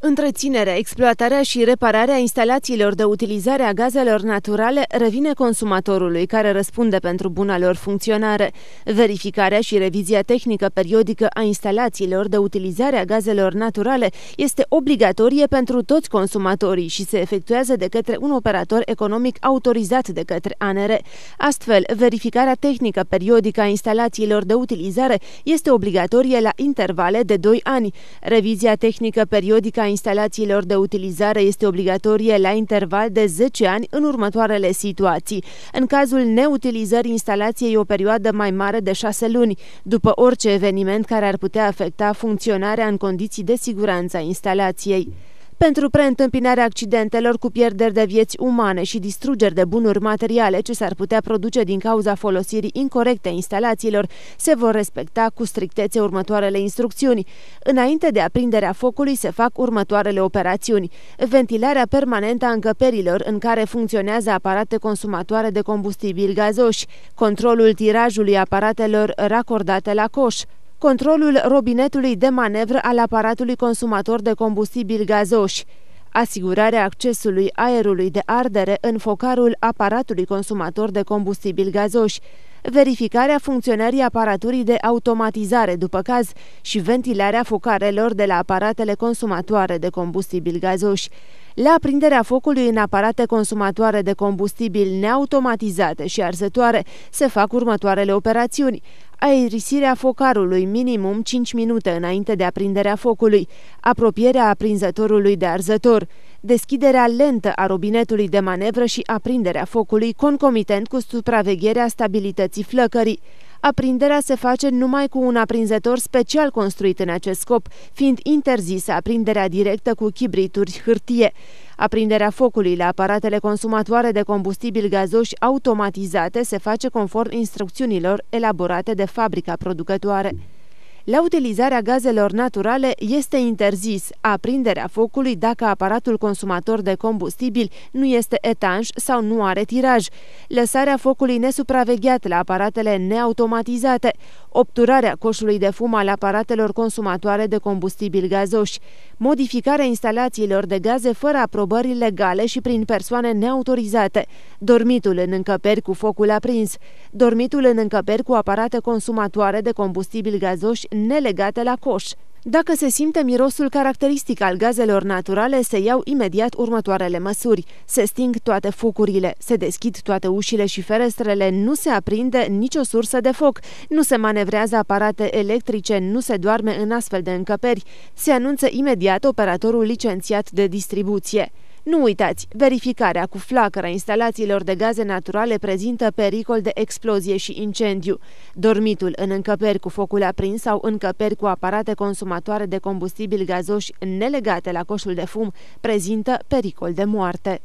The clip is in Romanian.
Întreținerea, exploatarea și repararea instalațiilor de utilizare a gazelor naturale revine consumatorului, care răspunde pentru buna lor funcționare. Verificarea și revizia tehnică periodică a instalațiilor de utilizare a gazelor naturale este obligatorie pentru toți consumatorii și se efectuează de către un operator economic autorizat de către ANR. Astfel, verificarea tehnică periodică a instalațiilor de utilizare este obligatorie la intervale de 2 ani. Revizia tehnică periodică a instalațiilor de utilizare este obligatorie la interval de 10 ani în următoarele situații. În cazul neutilizării instalației o perioadă mai mare de 6 luni, după orice eveniment care ar putea afecta funcționarea în condiții de siguranță a instalației pentru preîntâmpinarea accidentelor cu pierderi de vieți umane și distrugeri de bunuri materiale ce s-ar putea produce din cauza folosirii incorrecte a instalațiilor, se vor respecta cu strictețe următoarele instrucțiuni. Înainte de aprinderea focului se fac următoarele operațiuni. Ventilarea permanentă a încăperilor în care funcționează aparate consumatoare de combustibil gazoși, controlul tirajului aparatelor racordate la coș, controlul robinetului de manevră al aparatului consumator de combustibil gazoși, asigurarea accesului aerului de ardere în focarul aparatului consumator de combustibil gazoși, verificarea funcționării aparaturii de automatizare după caz și ventilarea focarelor de la aparatele consumatoare de combustibil gazoși. La aprinderea focului în aparate consumatoare de combustibil neautomatizate și arzătoare se fac următoarele operațiuni aerisirea focarului minimum 5 minute înainte de aprinderea focului, apropierea aprinzătorului de arzător, deschiderea lentă a robinetului de manevră și aprinderea focului concomitent cu supravegherea stabilității flăcării, Aprinderea se face numai cu un aprinzător special construit în acest scop, fiind interzisă aprinderea directă cu chibrituri hârtie. Aprinderea focului la aparatele consumatoare de combustibil gazoși automatizate se face conform instrucțiunilor elaborate de fabrica producătoare. La utilizarea gazelor naturale este interzis aprinderea focului dacă aparatul consumator de combustibil nu este etanș sau nu are tiraj, lăsarea focului nesupravegheat la aparatele neautomatizate, obturarea coșului de fum al aparatelor consumatoare de combustibil gazoși, modificarea instalațiilor de gaze fără aprobări legale și prin persoane neautorizate, dormitul în încăperi cu focul aprins, dormitul în încăperi cu aparate consumatoare de combustibil gazoși nelegate la coș. Dacă se simte mirosul caracteristic al gazelor naturale, se iau imediat următoarele măsuri. Se sting toate focurile, se deschid toate ușile și ferestrele, nu se aprinde nicio sursă de foc, nu se manevrează aparate electrice, nu se doarme în astfel de încăperi. Se anunță imediat operatorul licențiat de distribuție. Nu uitați, verificarea cu flacăra instalațiilor de gaze naturale prezintă pericol de explozie și incendiu. Dormitul în încăperi cu focul aprins sau încăperi cu aparate consumatoare de combustibil gazoși nelegate la coșul de fum prezintă pericol de moarte.